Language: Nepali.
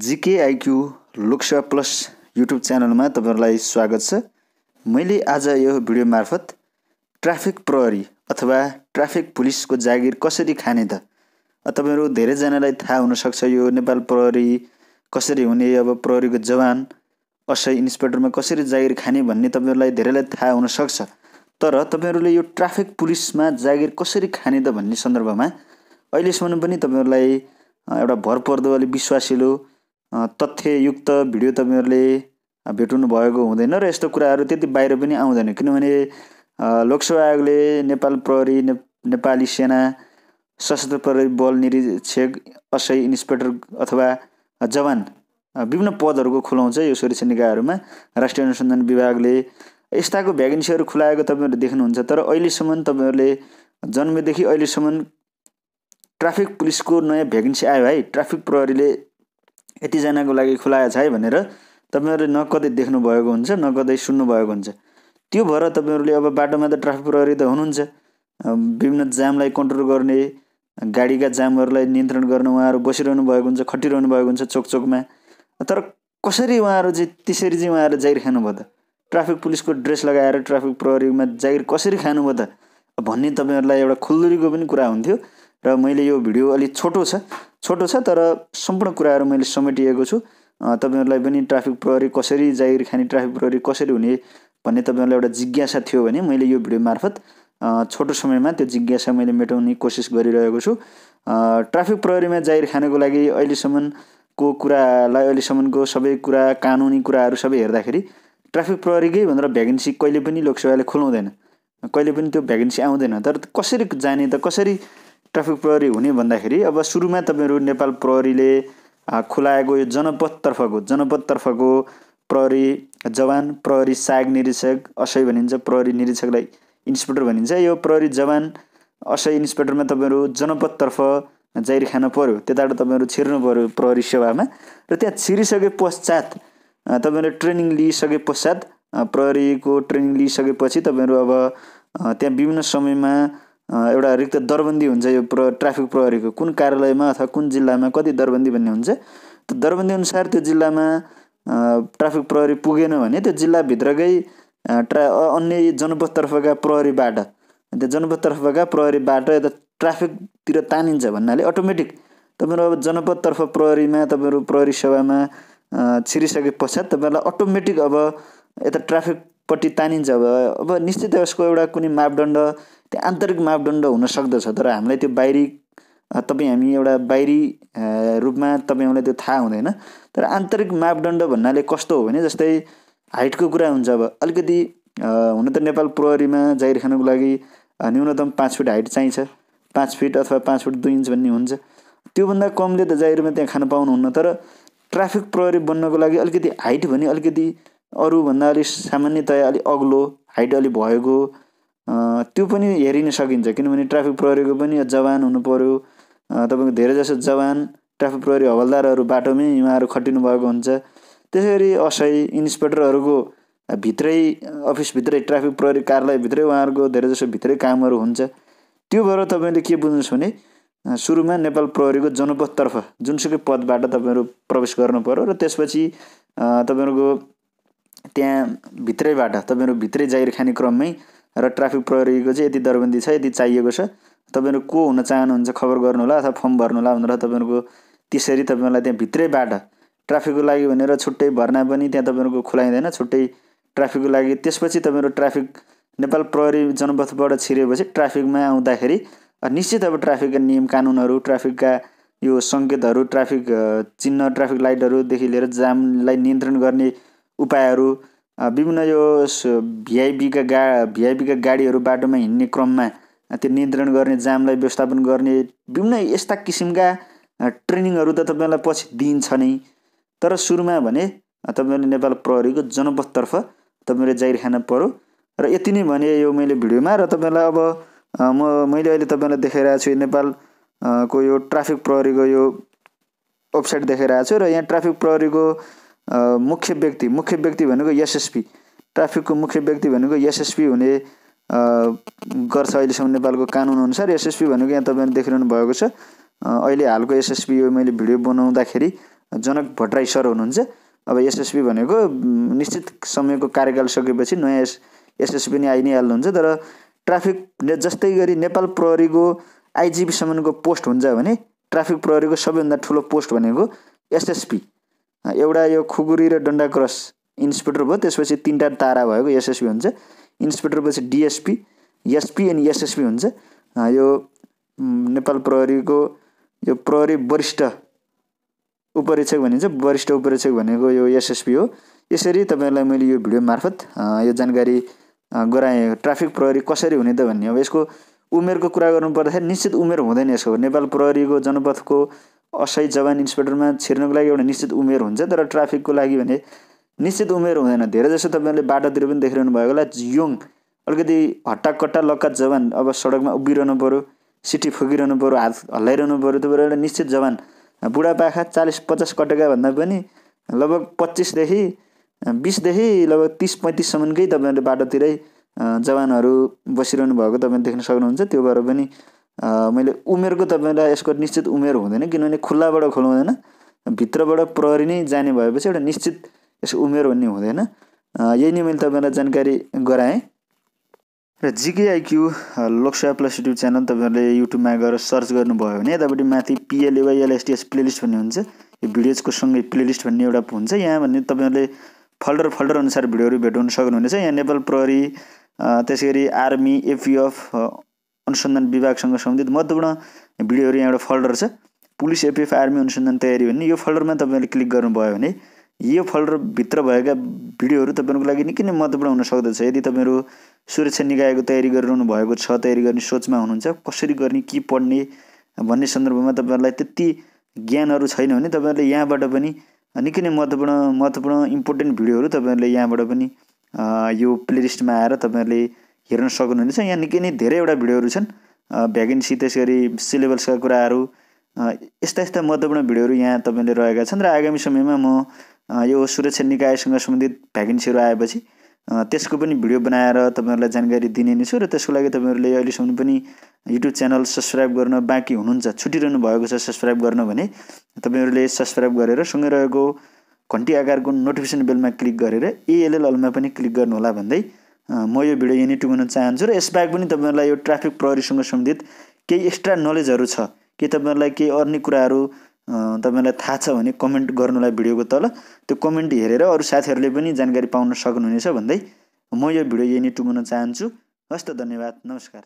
जिकेआइक्यू लोकसेवा प्लस युट्युब च्यानलमा तपाईँहरूलाई स्वागत छ मैले आज यो भिडियो मार्फत ट्राफिक प्रहरी अथवा ट्राफिक पुलिसको जागिर कसरी खाने त तपाईँहरू धेरैजनालाई थाहा हुनसक्छ यो नेपाल प्रहरी कसरी हुने अब प्रहरीको जवान असै इन्सपेक्टरमा कसरी जागिर खाने भन्ने तपाईँहरूलाई धेरैलाई थाहा हुनसक्छ तर तपाईँहरूले यो ट्राफिक पुलिसमा जागिर कसरी खाने त भन्ने सन्दर्भमा अहिलेसम्म पनि तपाईँहरूलाई एउटा भरपर्दो अलि विश्वासिलो तथ्ययुक्त भिडियो तपाईँहरूले भेट्नु भएको हुँदैन र यस्तो कुराहरू त्यति बाहिर पनि आउँदैन किनभने लोकसेवा आयोगले नेपाल प्रहरी ने नेपाली सेना सशस्त्र प्रहरी बल निरीक्षक असय इन्सपेक्टर अथवा जवान विभिन्न पदहरूको खुलाउँछ यो सुरक्षा निकायहरूमा राष्ट्रिय अनुसन्धान विभागले यस्ताको भ्याकेन्सीहरू खुलाएको तपाईँहरूले देख्नुहुन्छ तर अहिलेसम्म तपाईँहरूले जन्मेदेखि अहिलेसम्म ट्राफिक पुलिसको नयाँ भ्याकेन्सी आयो है ट्राफिक प्रहरीले यतिजनाको लागि खुलाएको छ है भनेर तपाईँहरूले न कतै देख्नुभएको हुन्छ न कतै सुन्नुभएको हुन्छ त्यो भएर तपाईँहरूले अब बाटोमा त ट्राफिक प्रहरी त हुनुहुन्छ विभिन्न जामलाई कन्ट्रोल गर्ने गाडीका जामहरूलाई नियन्त्रण गर्न उहाँहरू बसिरहनु भएको हुन्छ खटिरहनु भएको हुन्छ चोकचोकमा तर कसरी उहाँहरू चाहिँ त्यसरी चाहिँ उहाँहरू जाहिर खानुभयो त ट्राफिक पुलिसको ड्रेस लगाएर ट्राफिक प्रहरीमा जाहिर कसरी खानुभयो त भन्ने तपाईँहरूलाई एउटा खुल्दुरीको पनि कुरा हुन्थ्यो र मैले यो भिडियो अलिक छोटो छ छोटो छ तर सम्पूर्ण कुराहरू मैले समेटिएको छु तपाईँहरूलाई पनि ट्राफिक प्रहरी कसरी जागिर खाने ट्राफिक प्रहरी कसरी हुने भन्ने तपाईँहरूलाई एउटा जिज्ञासा थियो भने मैले यो भिडियो मार्फत छोटो समयमा त्यो जिज्ञासा मैले मेटाउने कोसिस गरिरहेको छु ट्राफिक प्रहरीमा जागिर खानको लागि अहिलेसम्मको कुरालाई अहिलेसम्मको सबै कुरा कानुनी कुराहरू सबै हेर्दाखेरि ट्राफिक प्रहरीकै भनेर भ्याकेन्सी कहिले पनि लोकसेवाले खुलाउँदैन कहिले पनि त्यो भ्याकेन्सी आउँदैन तर कसरी जाने त कसरी ट्राफिक प्रहरी हुने भन्दाखेरि अब सुरुमा तपाईँहरू नेपाल प्रहरीले खुलाएको यो जनपथतर्फको जनपथतर्फको प्रहरी जवान प्रहरी सहायक निरीक्षक असय भनिन्छ प्रहरी निरीक्षकलाई इन्सपेक्टर भनिन्छ यो प्रहरी जवान असै इन्सपेक्टरमा तपाईँहरू जनपथतर्फ जाहिर खानु पऱ्यो त्यताबाट तपाईँहरू छिर्नु पऱ्यो प्रहरी सेवामा र त्यहाँ छिरिसके पश्चात तपाईँहरूले ट्रेनिङ लिइसके पश्चात प्रहरीको ट्रेनिङ लिइसकेपछि तपाईँहरू अब त्यहाँ विभिन्न समयमा एउटा रिक्त दरबन्दी हुन्छ यो प्र ट्राफिक प्रहरीको कुन कार्यालयमा अथवा कुन जिल्लामा कति दरबन्दी भन्ने हुन्छ त्यो दरबन्दी अनुसार त्यो जिल्लामा ट्राफिक प्रहरी पुगेन भने त्यो जिल्लाभित्रकै ट्रा अन्य जनपदतर्फका प्रहरीबाट त्यो जनपदतर्फका प्रहरीबाट यता ट्राफिकतिर तानिन्छ भन्नाले अटोमेटिक तपाईँहरू अब जनपदतर्फ प्रहरीमा तपाईँहरू प्रहरी सेवामा छिरिसके पश्चात तपाईँहरूलाई अटोमेटिक अब यता ट्राफिकपट्टि तानिन्छ अब अब निश्चित यसको एउटा कुनै मापदण्ड त्यो आन्तरिक मापदण्ड हुन सक्दछ तर हामीलाई त्यो बाहिरी तपाईँ हामी एउटा बाहिरी रूपमा तपाईँहरूलाई त्यो थाहा हुँदैन तर आन्तरिक मापदण्ड भन्नाले कस्तो हो भने जस्तै हाइटको कुरा हुन्छ अब अलिकति हुन त नेपाल प्रहरीमा जाहिर खानको लागि न्यूनतम पाँच फिट हाइट चाहिन्छ पाँच फिट अथवा पाँच फिट दुई इन्च भन्ने हुन्छ त्योभन्दा कमले त जाहिरमा त्यहाँ खान पाउनुहुन्न तर ट्राफिक प्रहरी बन्नको लागि अलिकति हाइट भने अलिकति अरूभन्दा अलिक सामान्यतया अलिक अग्लो हाइट अलिक भएको त्यो पनि हेरिन सकिन्छ किनभने ट्राफिक प्रहरीको पनि जवान हुनुपऱ्यो तपाईँको धेरैजसो जवान ट्राफिक प्रहरी हवलदारहरू बाटोमै उहाँहरू खटिनु भएको हुन्छ त्यसै गरी असही इन्सपेक्टरहरूको भित्रै अफिसभित्रै ट्राफिक प्रहरी कार्यालयभित्रै उहाँहरूको धेरैजसो भित्रै कामहरू हुन्छ त्यो भएर तपाईँले के बुझ्नुहोस् भने सुरुमा नेपाल प्रहरीको जनपदतर्फ जुनसुकै पदबाट तपाईँहरू प्रवेश गर्नुपऱ्यो र त्यसपछि तपाईँहरूको त्यहाँ भित्रैबाट तपाईँहरू भित्रै जाहिर खाने क्रममै र ट्राफिक प्रहरीको चाहिँ यति दरबन्दी छ यति चाहिएको छ तपाईँहरू को हुन चाहनुहुन्छ खबर गर्नुहोला अथवा फर्म भर्नुहोला भनेर तपाईँहरूको त्यसरी तपाईँहरूलाई त्यहाँ भित्रैबाट ट्राफिकको लागि भनेर छुट्टै भर्ना पनि त्यहाँ तपाईँहरूको खुलाइँदैन छुट्टै ट्राफिकको लागि त्यसपछि तपाईँहरू ट्राफिक नेपाल प्रहरी जनपथबाट छिरेपछि ट्राफिकमा आउँदाखेरि निश्चित अब ट्राफिकका नियम कानुनहरू ट्राफिकका यो सङ्केतहरू ट्राफिक चिन्ह ट्राफिक लाइटहरूदेखि लिएर जामलाई नियन्त्रण गर्ने उपायहरू विभिन्न यो भिआइपीका गा भिआइपीका गाडीहरू बाटोमा हिँड्ने क्रममा त्यो नियन्त्रण गर्ने जामलाई व्यवस्थापन गर्ने विभिन्न यस्ता किसिमका ट्रेनिङहरू त तपाईँलाई पछि दिइन्छ नै तर सुरुमा भने तपाईँले नेपाल प्रहरीको जनपथतर्फ तपाईँले खान पऱ्यो र यति नै भने यो मैले भिडियोमा र तपाईँलाई अब म मैले अहिले तपाईँलाई देखाइरहेको छु नेपाल को यो ट्राफिक प्रहरीको यो वेबसाइट देखाइरहेको छु र यहाँ ट्राफिक प्रहरीको मुख्य व्यक्ति मुख्य व्यक्ति भनेको एसएसपी ट्राफिकको मुख्य व्यक्ति भनेको एसएसपी हुने गर्छ अहिलेसम्म नेपालको अनुसार एसएसपी भनेको यहाँ तपाईँले देखिरहनु भएको छ अहिले हालको एसएसपी यो मैले भिडियो बनाउँदाखेरि जनक भट्टराई सर हुनुहुन्छ अब एसएसपी भनेको निश्चित समयको कार्यकाल सकेपछि नयाँ एस एसएसपी नै आइ नै हाल्नुहुन्छ तर ट्राफिक जस्तै गरी नेपाल प्रहरीको आइजिपीसम्मको पोस्ट हुन्छ भने ट्राफिक प्रहरीको सबैभन्दा ठुलो पोस्ट भनेको एसएसपी एउटा यो खुकुरी र डन्डा क्रस इन्सपेक्टर भयो त्यसपछि तिनवटा तारा भएको एसएसपी हुन्छ इन्सपेक्टर पछि डिएसपी एसपी अनि एसएसपी हुन्छ यो नेपाल प्रहरीको यो प्रहरी वरिष्ठ उपरीक्षक भनिन्छ वरिष्ठ उपरीक्षक भनेको यो एसएसपी हो यसरी तपाईँहरूलाई मैले यो भिडियो मार्फत यो जानकारी गराएँ ट्राफिक प्रहरी कसरी हुने त भन्ने अब यसको उमेरको कुरा गर्नु पर्दाखेरि निश्चित उमेर हुँदैन यसको नेपाल प्रहरीको जनपथको असही जवान इन्सपेक्टरमा छिर्नुको लागि एउटा निश्चित उमेर हुन्छ तर ट्राफिकको लागि भने निश्चित उमेर हुँदैन धेरै जसो तपाईँहरूले बाटोतिर पनि देखिरहनु भएको होला यङ अलिकति हट्टाकट्टा लक्का जवान अब सडकमा उभिरहनु पऱ्यो सिटी फुकिरहनु पऱ्यो हात हल्लाइरहनु पऱ्यो त्यो भएर एउटा निश्चित जवान बुढापाखा चालिस पचास कटेका भन्दा पनि लगभग पच्चिसदेखि बिसदेखि लगभग तिस पैँतिससम्मकै तपाईँहरूले बाटोतिरै जवानहरू बसिरहनु भएको तपाईँले देख्न सक्नुहुन्छ त्यो भएर पनि मैले उमेरको तपाईँलाई यसको निश्चित उमेर हुँदैन किनभने खुल्लाबाट खोलाउँदैन भित्रबाट प्रहरी नै जाने भएपछि एउटा निश्चित यसको उमेर भन्ने हुँदैन यही नै मैले तपाईँलाई जानकारी गराएँ र जिकेआइक्यू लोकसेवा प्लस युट्युब च्यानल तपाईँहरूले युट्युबमा गएर सर्च गर्नुभयो भने यतापट्टि माथि पिएलएवाइएलएसटिएस प्लेलिस्ट भन्ने हुन्छ यो भिडियोजको सँगै प्लेलिस्ट भन्ने एउटा हुन्छ यहाँ भन्ने तपाईँहरूले फल्डर फल्डर अनुसार भिडियोहरू भेटाउन सक्नुहुनेछ यहाँ नेपाल प्रहरी त्यसै गरी आर्मी एपिएफ अनुसन्धान विभागसँग सम्बन्धित महत्त्वपूर्ण भिडियोहरू यहाँ एउटा फोल्डर छ पुलिस एपिएफ आर्मी अनुसन्धान तयारी भन्ने यो फोल्डरमा तपाईँले क्लिक गर्नुभयो भने यो फोल्डरभित्र भएका भिडियोहरू तपाईँहरूको लागि निकै नै महत्त्वपूर्ण हुन सक्दछ यदि तपाईँहरू सुरक्षा निकायको तयारी गरिरहनु भएको छ तयारी गर्ने सोचमा हुनुहुन्छ कसरी गर्ने के पढ्ने भन्ने सन्दर्भमा तपाईँहरूलाई त्यति ज्ञानहरू छैन भने तपाईँहरूले यहाँबाट पनि निकै नै महत्त्वपूर्ण महत्त्वपूर्ण इम्पोर्टेन्ट भिडियोहरू तपाईँहरूले यहाँबाट पनि यो प्लेलिस्टमा आएर तपाईँहरूले हेर्न सक्नुहुनेछ यहाँ निकै नै धेरैवटा भिडियोहरू छन् भ्याकेन्सी गरी सिलेबसका कुराहरू यस्ता यस्ता महत्त्वपूर्ण भिडियोहरू यहाँ तपाईँले रहेका छन् र आगामी समयमा म यो सुरक्षा निकायसँग सम्बन्धित भ्याकेन्सीहरू आएपछि त्यसको पनि भिडियो बनाएर तपाईँहरूलाई जानकारी दिने नै छु र त्यसको लागि तपाईँहरूले अहिलेसम्म पनि युट्युब च्यानल सब्सक्राइब गर्न बाँकी हुनुहुन्छ छुटिरहनु भएको छ सब्सक्राइब गर्न भने तपाईँहरूले सब्सक्राइब गरेर सँगै रहेको घन्टी आकारको नोटिफिकेसन बेलमा क्लिक गरेर एएलएलएलमा पनि क्लिक गर्नुहोला भन्दै म यो भिडियो यहीँ टुङ्गाउन चाहन्छु र यसबाहेक पनि तपाईँहरूलाई यो ट्राफिक प्रहरीसँग सम्बन्धित केही एक्स्ट्रा नलेजहरू छ के तपाईँहरूलाई केही अर्ने कुराहरू तपाईँहरूलाई थाहा छ भने कमेन्ट गर्नुलाई भिडियोको तल त्यो कमेन्ट हेरेर अरू साथीहरूले पनि जानकारी पाउन सक्नुहुनेछ भन्दै म यो भिडियो यहीँ टुङ्गाउन चाहन्छु हस् त धन्यवाद नमस्कार